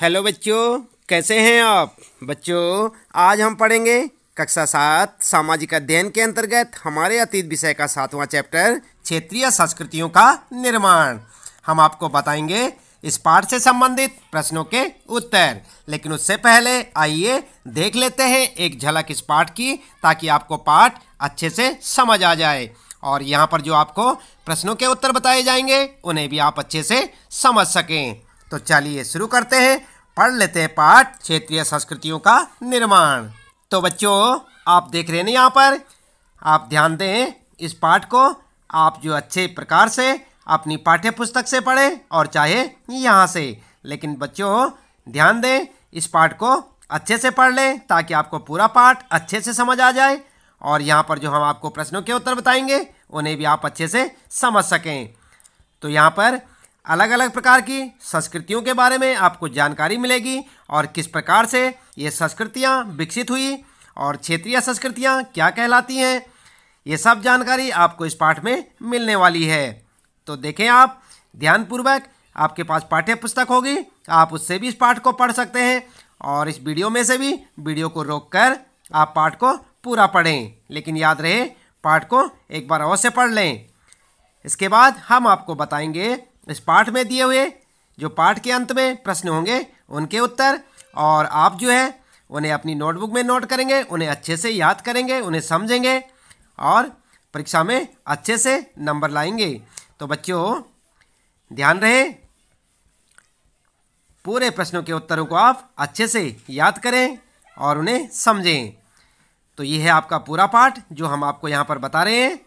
hello बच्चों कैसे हैं आप बच्चों आज हम पढ़ेंगे कक्षा सात सामाजिक अध्ययन के अंतर्गत हमारे अतीत विषय का सातवां चैप्टर क्षेत्रीय संस्कृतियों का निर्माण हम आपको बताएंगे इस पाठ से संबंधित प्रश्नों के उत्तर लेकिन उससे पहले आइए देख लेते हैं एक झलक इस पाठ की ताकि आपको पाठ अच्छे से समझ आ जाए और यहाँ पर जो आपको प्रश्नों के उत्तर बताए जाएंगे उन्हें भी आप अच्छे से समझ सकें तो चलिए शुरू करते हैं पढ़ लेते हैं पाठ क्षेत्रीय संस्कृतियों का निर्माण तो बच्चों आप देख रहे हैं यहाँ पर आप ध्यान दें इस पाठ को आप जो अच्छे प्रकार से अपनी पाठ्य पुस्तक से पढ़ें और चाहे यहाँ से लेकिन बच्चों ध्यान दें इस पाठ को अच्छे से पढ़ लें ताकि आपको पूरा पाठ अच्छे से समझ आ जाए और यहाँ पर जो हम आपको प्रश्नों के उत्तर बताएंगे उन्हें भी आप अच्छे से समझ सकें तो यहाँ पर अलग अलग प्रकार की संस्कृतियों के बारे में आपको जानकारी मिलेगी और किस प्रकार से ये संस्कृतियाँ विकसित हुई और क्षेत्रीय संस्कृतियाँ क्या कहलाती हैं ये सब जानकारी आपको इस पाठ में मिलने वाली है तो देखें आप ध्यानपूर्वक आपके पास पाठ्य पुस्तक होगी आप उससे भी इस पाठ को पढ़ सकते हैं और इस वीडियो में से भी वीडियो को रोककर आप पाठ को पूरा पढ़ें लेकिन याद रहे पाठ को एक बार अवश्य पढ़ लें इसके बाद हम आपको बताएंगे इस पाठ में दिए हुए जो पाठ के अंत में प्रश्न होंगे उनके उत्तर और आप जो है उन्हें अपनी नोटबुक में नोट करेंगे उन्हें अच्छे से याद करेंगे उन्हें समझेंगे और परीक्षा में अच्छे से नंबर लाएंगे तो बच्चों ध्यान रहे पूरे प्रश्नों के उत्तरों को आप अच्छे से याद करें और उन्हें समझें तो ये है आपका पूरा पाठ जो हम आपको यहाँ पर बता रहे हैं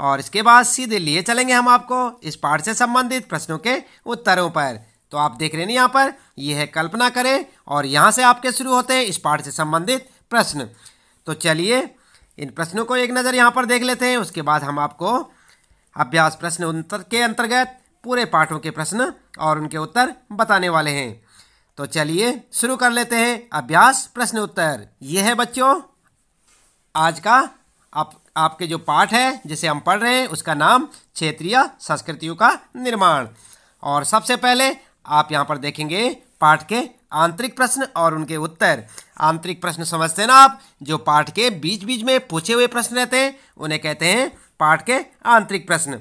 और इसके बाद सीधे लिए चलेंगे हम आपको इस पाठ से संबंधित प्रश्नों के उत्तरों पर तो आप देख रहे हैं यहाँ पर यह है कल्पना करें और यहाँ से आपके शुरू होते हैं इस पाठ से संबंधित प्रश्न तो चलिए इन प्रश्नों को एक नज़र यहाँ पर देख लेते हैं उसके बाद हम आपको अभ्यास प्रश्न उत्तर के अंतर्गत पूरे पाठों के प्रश्न और उनके उत्तर बताने वाले हैं तो चलिए शुरू कर लेते हैं अभ्यास प्रश्न उत्तर ये है बच्चों आज का आप आपके जो पाठ है जिसे हम पढ़ रहे हैं उसका नाम क्षेत्रीय संस्कृतियों का निर्माण और सबसे पहले आप यहाँ पर देखेंगे पाठ के आंतरिक प्रश्न और उनके उत्तर आंतरिक प्रश्न समझते हैं ना आप जो पाठ के बीच बीच में पूछे हुए प्रश्न रहते हैं उन्हें कहते हैं पाठ के आंतरिक प्रश्न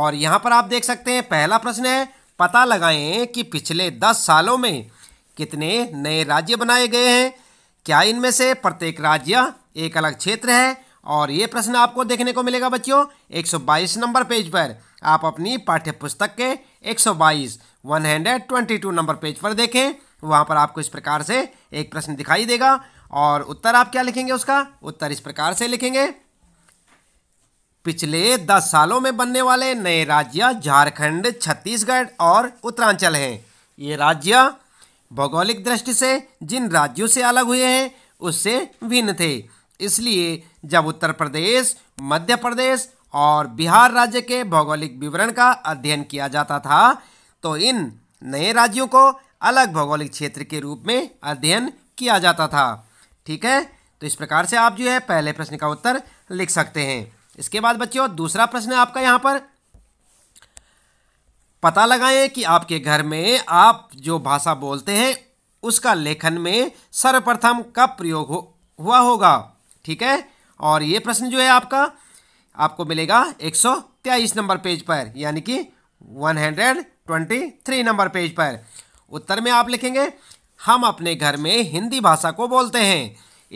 और यहाँ पर आप देख सकते हैं पहला प्रश्न है पता लगाएं कि पिछले दस सालों में कितने नए राज्य बनाए गए हैं क्या इनमें से प्रत्येक राज्य एक अलग क्षेत्र है और ये प्रश्न आपको देखने को मिलेगा बच्चों 122 नंबर पेज पर आप अपनी पाठ्य पुस्तक के 122 122 नंबर पेज पर देखें वहाँ पर आपको इस प्रकार से एक प्रश्न दिखाई देगा और उत्तर आप क्या लिखेंगे उसका उत्तर इस प्रकार से लिखेंगे पिछले दस सालों में बनने वाले नए राज्य झारखंड छत्तीसगढ़ और उत्तरांचल हैं ये राज्य भौगोलिक दृष्टि से जिन राज्यों से अलग हुए हैं उससे भिन्न थे इसलिए जब उत्तर प्रदेश मध्य प्रदेश और बिहार राज्य के भौगोलिक विवरण का अध्ययन किया जाता था तो इन नए राज्यों को अलग भौगोलिक क्षेत्र के रूप में अध्ययन किया जाता था ठीक है तो इस प्रकार से आप जो है पहले प्रश्न का उत्तर लिख सकते हैं इसके बाद बच्चों दूसरा प्रश्न आपका यहाँ पर पता लगाएं कि आपके घर में आप जो भाषा बोलते हैं उसका लेखन में सर्वप्रथम कब प्रयोग हो हुआ होगा ठीक है और ये प्रश्न जो है आपका आपको मिलेगा एक सौ तेईस नंबर पेज पर यानी कि one hundred twenty three number page पर उत्तर में आप लिखेंगे हम अपने घर में हिंदी भाषा को बोलते हैं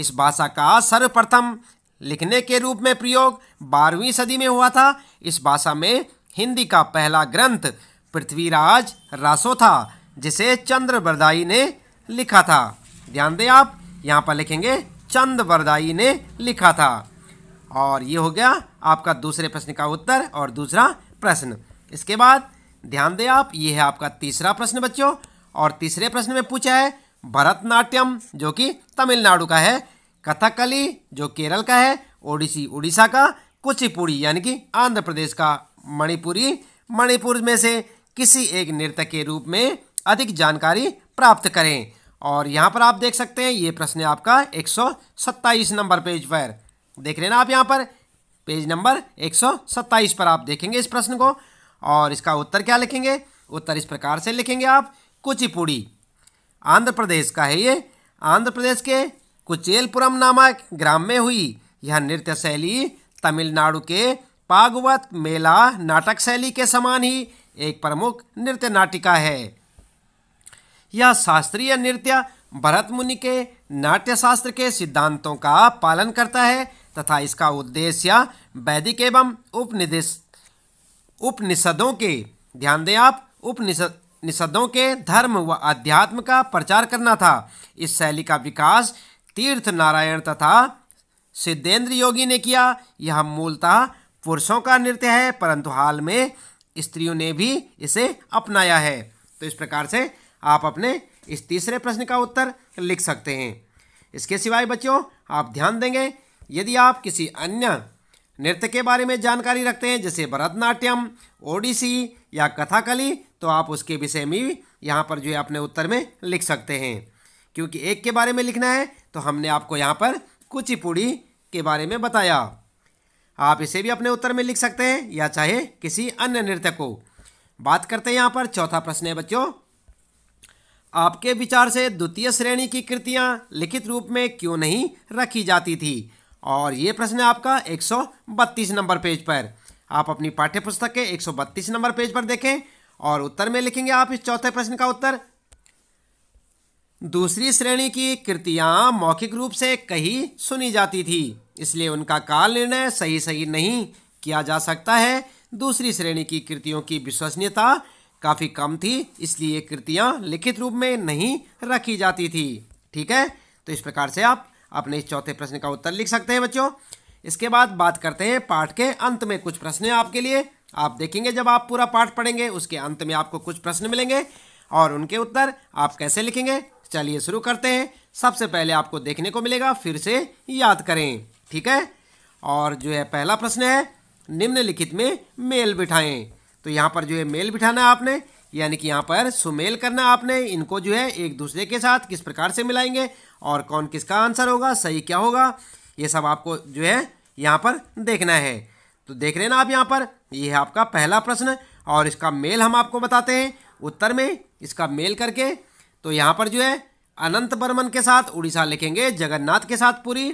इस भाषा का सर्वप्रथम लिखने के रूप में प्रयोग बारहवीं सदी में हुआ था इस भाषा में हिंदी का पहला ग्रंथ पृथ्वीराज रासो था जिसे चंद्र बरदाई ने लिखा था ध्यान दें आप यहाँ पर लिखेंगे चंद वरदाई ने लिखा था और ये हो गया आपका दूसरे प्रश्न का उत्तर और दूसरा प्रश्न इसके बाद ध्यान दें आप ये है आपका तीसरा प्रश्न बच्चों और तीसरे प्रश्न में पूछा है भरतनाट्यम जो कि तमिलनाडु का है कथकली जो केरल का है ओडिसी उड़ीसा का कुचिपुड़ी यानी कि आंध्र प्रदेश का मणिपुरी मणिपुर में से किसी एक नृत्य के रूप में अधिक जानकारी प्राप्त करें और यहाँ पर आप देख सकते हैं ये प्रश्न है आपका एक नंबर पेज पर देख रहे ना आप यहाँ पर पेज नंबर एक पर आप देखेंगे इस प्रश्न को और इसका उत्तर क्या लिखेंगे उत्तर इस प्रकार से लिखेंगे आप कुचिपुड़ी आंध्र प्रदेश का है ये आंध्र प्रदेश के कुचेलपुरम नामक ग्राम में हुई यह नृत्य शैली तमिलनाडु के पागवत मेला नाटक शैली के समान ही एक प्रमुख नृत्य नाटिका है यह शास्त्रीय नृत्य भरत मुनि के नाट्यशास्त्र के सिद्धांतों का पालन करता है तथा इसका उद्देश्य वैदिक एवं उपनिदेश उपनिषदों के ध्यान दें आप उपनिषद निषदों के धर्म व अध्यात्म का प्रचार करना था इस शैली का विकास तीर्थ नारायण तथा सिद्धेंद्र योगी ने किया यह मूलतः पुरुषों का नृत्य है परंतु हाल में स्त्रियों ने भी इसे अपनाया है तो इस प्रकार से आप अपने इस तीसरे प्रश्न का उत्तर लिख सकते हैं इसके सिवाय बच्चों आप ध्यान देंगे यदि आप किसी अन्य नृत्य के बारे में जानकारी रखते हैं जैसे भरतनाट्यम ओडिसी या कथाकली तो आप उसके विषय में यहाँ पर जो है अपने उत्तर में लिख सकते हैं क्योंकि एक के बारे में लिखना है तो हमने आपको यहाँ पर कुचिपुड़ी के बारे में बताया आप इसे भी अपने उत्तर में लिख सकते हैं या चाहे किसी अन्य नृत्य को बात करते हैं यहाँ पर चौथा प्रश्न है बच्चों आपके विचार से द्वितीय श्रेणी की कृतियां लिखित रूप में क्यों नहीं रखी जाती थी और ये प्रश्न है आपका 132 नंबर पेज पर आप अपनी पाठ्य पुस्तक के 132 नंबर पेज पर देखें और उत्तर में लिखेंगे आप इस चौथे प्रश्न का उत्तर दूसरी श्रेणी की कृतियां मौखिक रूप से कही सुनी जाती थी इसलिए उनका काल निर्णय सही सही नहीं किया जा सकता है दूसरी श्रेणी की कृतियों की विश्वसनीयता काफ़ी कम थी इसलिए ये कृतियाँ लिखित रूप में नहीं रखी जाती थी ठीक है तो इस प्रकार से आप अपने इस चौथे प्रश्न का उत्तर लिख सकते हैं बच्चों इसके बाद बात करते हैं पाठ के अंत में कुछ प्रश्न हैं आपके लिए आप देखेंगे जब आप पूरा पाठ पढ़ेंगे उसके अंत में आपको कुछ प्रश्न मिलेंगे और उनके उत्तर आप कैसे लिखेंगे चलिए शुरू करते हैं सबसे पहले आपको देखने को मिलेगा फिर से याद करें ठीक है और जो है पहला प्रश्न है निम्नलिखित में मेल बिठाएं तो यहाँ पर जो है मेल बिठाना है आपने यानी कि यहाँ पर सुमेल करना आपने इनको जो है एक दूसरे के साथ किस प्रकार से मिलाएंगे और कौन किसका आंसर होगा सही क्या होगा ये सब आपको जो है यहाँ पर देखना है तो देख रहे ना आप यहाँ पर ये है आपका पहला प्रश्न और इसका मेल हम आपको बताते हैं उत्तर में इसका मेल करके तो यहाँ पर जो है अनंत बर्मन के साथ उड़ीसा लिखेंगे जगन्नाथ के साथ पुरी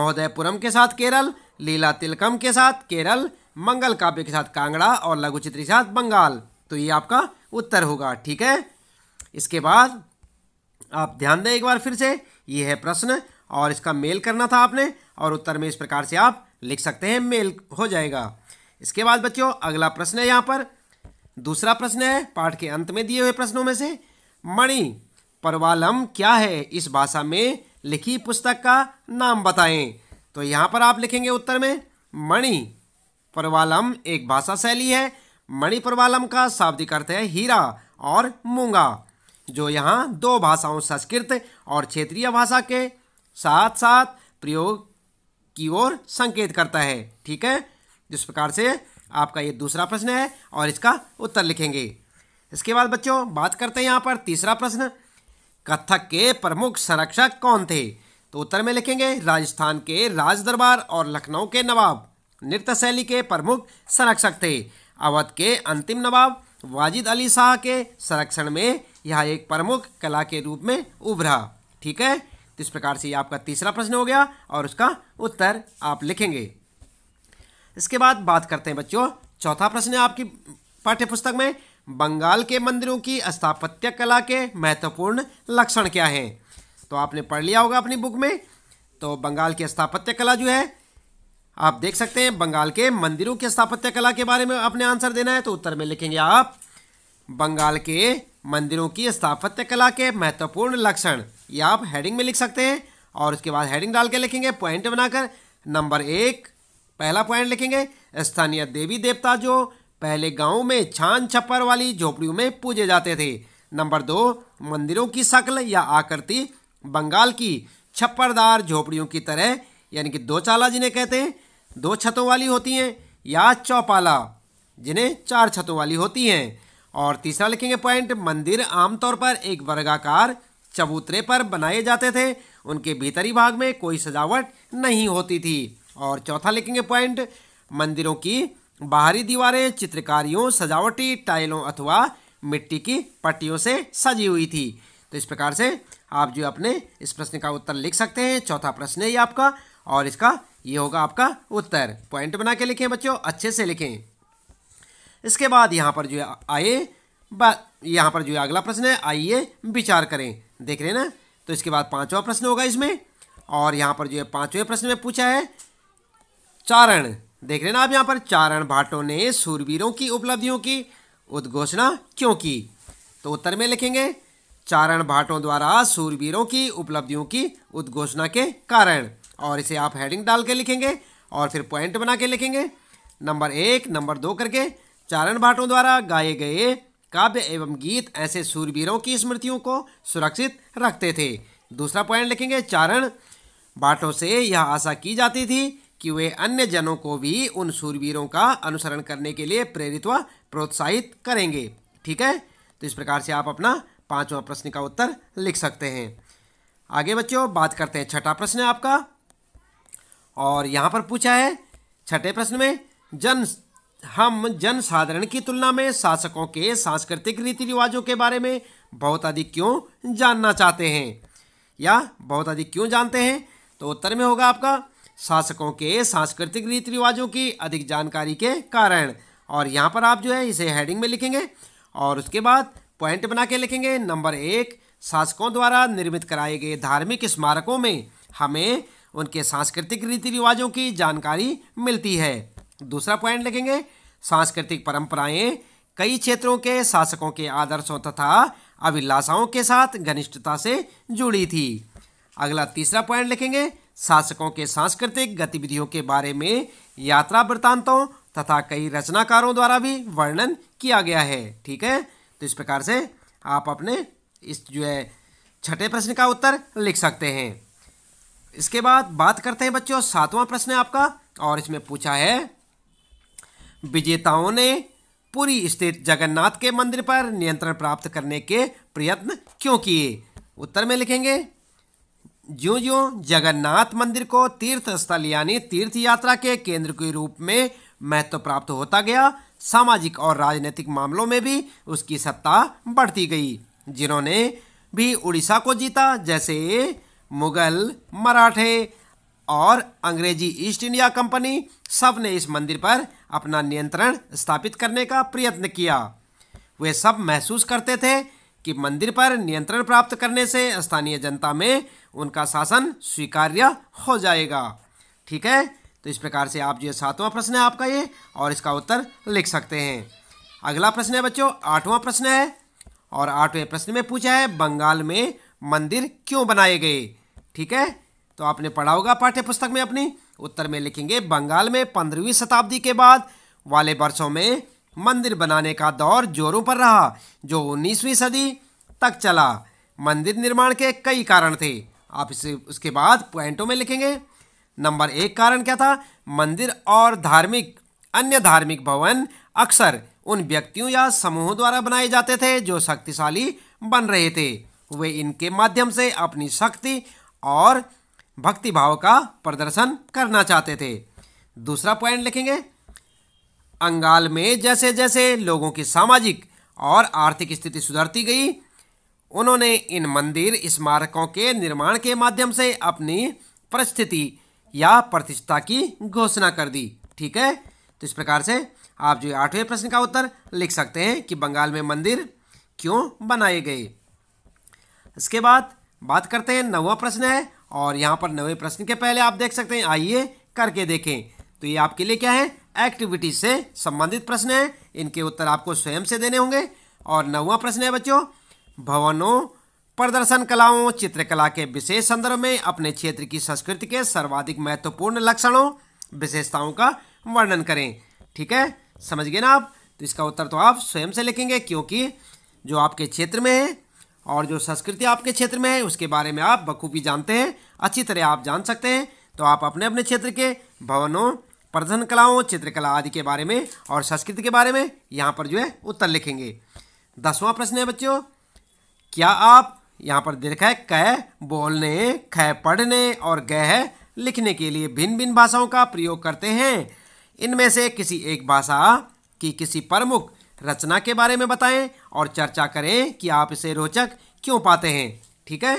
महोदयपुरम के साथ केरल लीला तिलकम के साथ केरल मंगल काव्य के साथ कांगड़ा और लघु चित्र के साथ बंगाल तो ये आपका उत्तर होगा ठीक है इसके बाद आप ध्यान दें एक बार फिर से ये है प्रश्न और इसका मेल करना था आपने और उत्तर में इस प्रकार से आप लिख सकते हैं मेल हो जाएगा इसके बाद बच्चों अगला प्रश्न है यहाँ पर दूसरा प्रश्न है पाठ के अंत में दिए हुए प्रश्नों में से मणि परवालम क्या है इस भाषा में लिखी पुस्तक का नाम बताएं तो यहाँ पर आप लिखेंगे उत्तर में मणि परवालम एक भाषा शैली है मणिपुरवालम का शाब्दिक अर्थ है हीरा और मूंगा जो यहाँ दो भाषाओं संस्कृत और क्षेत्रीय भाषा के साथ साथ प्रयोग की ओर संकेत करता है ठीक है जिस प्रकार से आपका ये दूसरा प्रश्न है और इसका उत्तर लिखेंगे इसके बाद बच्चों बात करते हैं यहाँ पर तीसरा प्रश्न कथक के प्रमुख संरक्षक कौन थे तो उत्तर में लिखेंगे राजस्थान के राज दरबार और लखनऊ के नवाब नृत्य शैली के प्रमुख संरक्षक थे अवध के अंतिम नवाब वाजिद अली शाह के संरक्षण में यह एक प्रमुख कला के रूप में उभरा ठीक है तो इस प्रकार से आपका तीसरा प्रश्न हो गया और उसका उत्तर आप लिखेंगे इसके बाद बात करते हैं बच्चों चौथा प्रश्न है आपकी पाठ्यपुस्तक में बंगाल के मंदिरों की स्थापत्य कला के महत्वपूर्ण लक्षण क्या हैं तो आपने पढ़ लिया होगा अपनी बुक में तो बंगाल की स्थापत्य कला जो है आप देख सकते हैं बंगाल के मंदिरों के स्थापत्य कला के बारे में आपने आंसर देना है तो उत्तर में लिखेंगे आप बंगाल के मंदिरों की स्थापत्य कला के महत्वपूर्ण लक्षण ये आप हेडिंग में लिख सकते हैं और उसके बाद हेडिंग डाल के लिखेंगे पॉइंट बनाकर नंबर एक पहला पॉइंट लिखेंगे स्थानीय देवी देवता जो पहले गाँव में छान छप्पर वाली झोपड़ियों में पूजे जाते थे नंबर दो मंदिरों की शक्ल या आकृति बंगाल की छप्परदार झोपड़ियों की तरह यानी कि दो चाला जिन्हें कहते हैं दो छतों वाली होती हैं या चौपाला जिन्हें चार छतों वाली होती हैं और तीसरा लिखेंगे पॉइंट मंदिर आमतौर पर एक वर्गाकार चबूतरे पर बनाए जाते थे उनके भीतरी भाग में कोई सजावट नहीं होती थी और चौथा लिखेंगे पॉइंट मंदिरों की बाहरी दीवारें चित्रकारियों सजावटी टाइलों अथवा मिट्टी की पट्टियों से सजी हुई थी तो इस प्रकार से आप जो अपने इस प्रश्न का उत्तर लिख सकते हैं चौथा प्रश्न है ये आपका और इसका ये होगा आपका उत्तर पॉइंट बना के लिखें बच्चों अच्छे से लिखें इसके बाद यहाँ पर जो आए यहाँ पर जो अगला प्रश्न है आइए विचार करें देख रहे हैं ना तो इसके बाद पाँचवा प्रश्न होगा इसमें और यहाँ पर जो है पाँचवें प्रश्न में पूछा है चारण देख रहे ना आप यहाँ पर चारण भाटों ने सूरवीरों की उपलब्धियों की उद्घोषणा क्यों की तो उत्तर में लिखेंगे चारण भाटों द्वारा सूरवीरों की उपलब्धियों की उद्घोषणा के कारण और इसे आप हेडिंग डाल के लिखेंगे और फिर पॉइंट बना के लिखेंगे नंबर एक नंबर दो करके चारण भाटों द्वारा गाए गए काव्य एवं गीत ऐसे सूरवीरों की स्मृतियों को सुरक्षित रखते थे दूसरा पॉइंट लिखेंगे चारण भाटों से यह आशा की जाती थी कि वे अन्य जनों को भी उन सूरवीरों का अनुसरण करने के लिए प्रेरित व प्रोत्साहित करेंगे ठीक है तो इस प्रकार से आप अपना पांचवा प्रश्न का उत्तर लिख सकते हैं आगे बच्चों बात करते हैं छठा प्रश्न आपका और यहाँ पर पूछा है छठे प्रश्न में जन हम जन साधारण की तुलना में शासकों के सांस्कृतिक रीति रिवाजों के बारे में बहुत अधिक क्यों जानना चाहते हैं या बहुत अधिक क्यों जानते हैं तो उत्तर में होगा आपका शासकों के सांस्कृतिक रीति रिवाजों की अधिक जानकारी के कारण और यहाँ पर आप जो है इसे हेडिंग में लिखेंगे और उसके बाद पॉइंट बना के लिखेंगे नंबर एक शासकों द्वारा निर्मित कराए गए धार्मिक स्मारकों में हमें उनके सांस्कृतिक रीति रिवाजों की जानकारी मिलती है दूसरा पॉइंट लिखेंगे सांस्कृतिक परंपराएं कई क्षेत्रों के शासकों के आदर्शों तथा अभिलाषाओं के साथ घनिष्ठता से जुड़ी थी अगला तीसरा पॉइंट लिखेंगे शासकों के सांस्कृतिक गतिविधियों के बारे में यात्रा वृत्तांतों तथा कई रचनाकारों द्वारा भी वर्णन किया गया है ठीक है तो इस प्रकार से आप अपने इस जो है छठे प्रश्न का उत्तर लिख सकते हैं इसके बाद बात करते हैं बच्चों सातवां प्रश्न है आपका और इसमें पूछा है विजेताओं ने पुरी स्थित जगन्नाथ के मंदिर पर नियंत्रण प्राप्त करने के प्रयत्न क्यों किए उत्तर में लिखेंगे ज्यो जो जगन्नाथ मंदिर को तीर्थ स्थल यानी तीर्थ यात्रा के केंद्र के रूप में महत्व प्राप्त होता गया सामाजिक और राजनीतिक मामलों में भी उसकी सत्ता बढ़ती गई जिन्होंने भी उड़ीसा को जीता जैसे मुगल मराठे और अंग्रेजी ईस्ट इंडिया कंपनी सब ने इस मंदिर पर अपना नियंत्रण स्थापित करने का प्रयत्न किया वे सब महसूस करते थे कि मंदिर पर नियंत्रण प्राप्त करने से स्थानीय जनता में उनका शासन स्वीकार्य हो जाएगा ठीक है तो इस प्रकार से आप जो सातवां प्रश्न है आपका ये और इसका उत्तर लिख सकते हैं अगला प्रश्न है बच्चों आठवां प्रश्न है और आठवें प्रश्न में पूछा है बंगाल में मंदिर क्यों बनाए गए ठीक है तो आपने पढ़ा होगा पाठ्य पुस्तक में अपनी उत्तर में लिखेंगे बंगाल में पंद्रहवीं शताब्दी के बाद वाले वर्षों में मंदिर बनाने का दौर जोरों पर रहा जो उन्नीसवीं सदी तक चला मंदिर निर्माण के कई कारण थे आप इसे उसके बाद पॉइंटों में लिखेंगे नंबर एक कारण क्या था मंदिर और धार्मिक अन्य धार्मिक भवन अक्सर उन व्यक्तियों या समूहों द्वारा बनाए जाते थे जो शक्तिशाली बन रहे थे वे इनके माध्यम से अपनी शक्ति और भक्ति भाव का प्रदर्शन करना चाहते थे दूसरा पॉइंट लिखेंगे अंगाल में जैसे जैसे लोगों की सामाजिक और आर्थिक स्थिति सुधरती गई उन्होंने इन मंदिर स्मारकों के निर्माण के माध्यम से अपनी परिस्थिति या प्रतिष्ठा की घोषणा कर दी ठीक है तो इस प्रकार से आप जो आठवें प्रश्न का उत्तर लिख सकते हैं कि बंगाल में मंदिर क्यों बनाए गए इसके बाद बात करते हैं नवा प्रश्न है और यहाँ पर नवे प्रश्न के पहले आप देख सकते हैं आइए करके देखें तो ये आपके लिए क्या है एक्टिविटी से संबंधित प्रश्न है इनके उत्तर आपको स्वयं से देने होंगे और नवा प्रश्न है बच्चों भवनों प्रदर्शन कलाओं चित्रकला के विशेष संदर्भ में अपने क्षेत्र की संस्कृति के सर्वाधिक महत्वपूर्ण लक्षणों विशेषताओं का वर्णन करें ठीक है समझ गए ना आप तो इसका उत्तर तो आप स्वयं से लिखेंगे क्योंकि जो आपके क्षेत्र में है और जो संस्कृति आपके क्षेत्र में है उसके बारे में आप बखूबी जानते हैं अच्छी तरह आप जान सकते हैं तो आप अपने अपने क्षेत्र के भवनों प्रदर्शन कलाओं चित्रकला आदि के बारे में और संस्कृति के बारे में यहाँ पर जो है उत्तर लिखेंगे दसवां प्रश्न है बच्चों क्या आप यहाँ पर देखा है कह बोलने ख पढ़ने और गह लिखने के लिए भिन्न भिन्न भाषाओं का प्रयोग करते हैं इनमें से किसी एक भाषा की किसी प्रमुख रचना के बारे में बताएं और चर्चा करें कि आप इसे रोचक क्यों पाते हैं ठीक है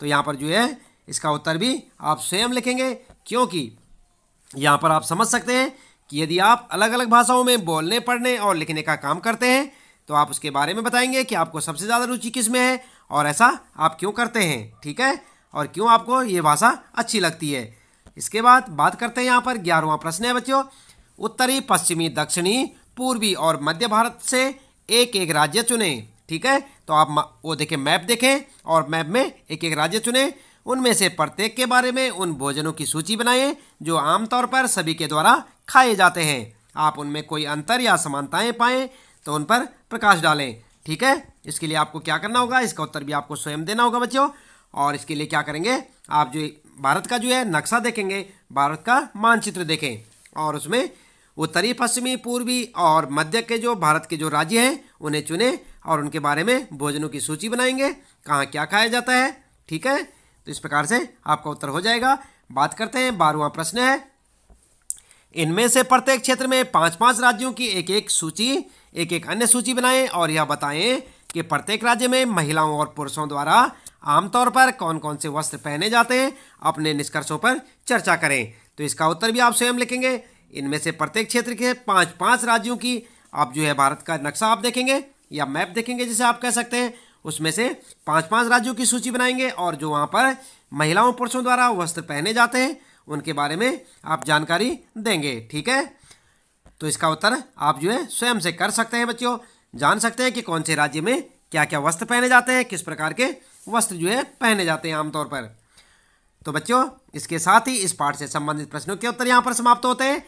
तो यहाँ पर जो है इसका उत्तर भी आप स्वयं लिखेंगे क्योंकि यहाँ पर आप समझ सकते हैं कि यदि आप अलग अलग भाषाओं में बोलने पढ़ने और लिखने का काम करते हैं तो आप उसके बारे में बताएंगे कि आपको सबसे ज़्यादा रुचि किस में है और ऐसा आप क्यों करते हैं ठीक है और क्यों आपको ये भाषा अच्छी लगती है इसके बाद बात करते हैं यहाँ पर ग्यारहवा प्रश्न है बच्चों उत्तरी पश्चिमी दक्षिणी पूर्वी और मध्य भारत से एक एक राज्य चुने ठीक है तो आप वो देखें मैप देखें और मैप में एक एक राज्य चुने उनमें से प्रत्येक के बारे में उन भोजनों की सूची बनाएं जो आमतौर पर सभी के द्वारा खाए जाते हैं आप उनमें कोई अंतर या समानताएं पाएं तो उन पर प्रकाश डालें ठीक है इसके लिए आपको क्या करना होगा इसका उत्तर भी आपको स्वयं देना होगा बच्चों और इसके लिए क्या करेंगे आप जो भारत का जो है नक्शा देखेंगे भारत का मानचित्र देखें और उसमें उत्तरी पश्चिमी पूर्वी और मध्य के जो भारत के जो राज्य हैं उन्हें चुने और उनके बारे में भोजनों की सूची बनाएंगे कहाँ क्या खाया जाता है ठीक है तो इस प्रकार से आपका उत्तर हो जाएगा बात करते हैं बारहवा प्रश्न है इनमें से प्रत्येक क्षेत्र में पांच पांच राज्यों की एक एक सूची एक एक अन्य सूची बनाएं और यह बताएं कि प्रत्येक राज्य में महिलाओं और पुरुषों द्वारा आमतौर पर कौन कौन से वस्त्र पहने जाते हैं अपने निष्कर्षों पर चर्चा करें तो इसका उत्तर भी आप स्वयं लिखेंगे इनमें से प्रत्येक क्षेत्र के पांच पांच राज्यों की आप जो है भारत का नक्शा आप देखेंगे या मैप देखेंगे जिसे आप कह सकते हैं उसमें से पांच पांच राज्यों की सूची बनाएंगे और जो वहाँ पर महिलाओं पुरुषों द्वारा वस्त्र पहने जाते हैं उनके बारे में आप जानकारी देंगे ठीक है तो इसका उत्तर आप जो है स्वयं से कर सकते हैं बच्चों जान सकते हैं कि कौन से राज्य में क्या क्या वस्त्र पहने जाते हैं किस प्रकार के वस्त्र जो है पहने जाते हैं आमतौर पर तो बच्चों इसके साथ ही इस पाठ से संबंधित प्रश्नों के उत्तर यहाँ पर समाप्त होते हैं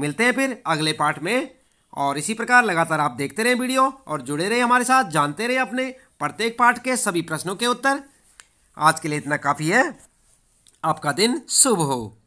मिलते हैं फिर अगले पार्ट में और इसी प्रकार लगातार आप देखते रहें वीडियो और जुड़े रहें हमारे साथ जानते रहें अपने प्रत्येक पाठ के सभी प्रश्नों के उत्तर आज के लिए इतना काफ़ी है आपका दिन शुभ हो